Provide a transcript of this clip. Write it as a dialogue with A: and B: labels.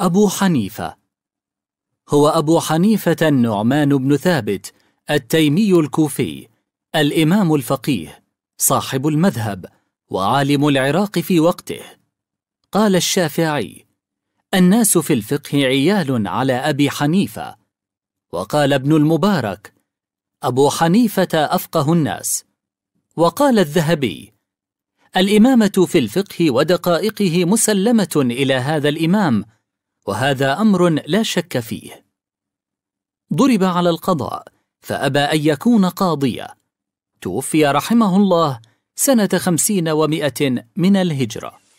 A: أبو حنيفة هو أبو حنيفة النعمان بن ثابت التيمي الكوفي الإمام الفقيه صاحب المذهب وعالم العراق في وقته قال الشافعي الناس في الفقه عيال على أبي حنيفة وقال ابن المبارك أبو حنيفة أفقه الناس وقال الذهبي الإمامة في الفقه ودقائقه مسلمة إلى هذا الإمام وهذا امر لا شك فيه ضرب على القضاء فابى ان يكون قاضيا توفي رحمه الله سنه خمسين ومائه من الهجره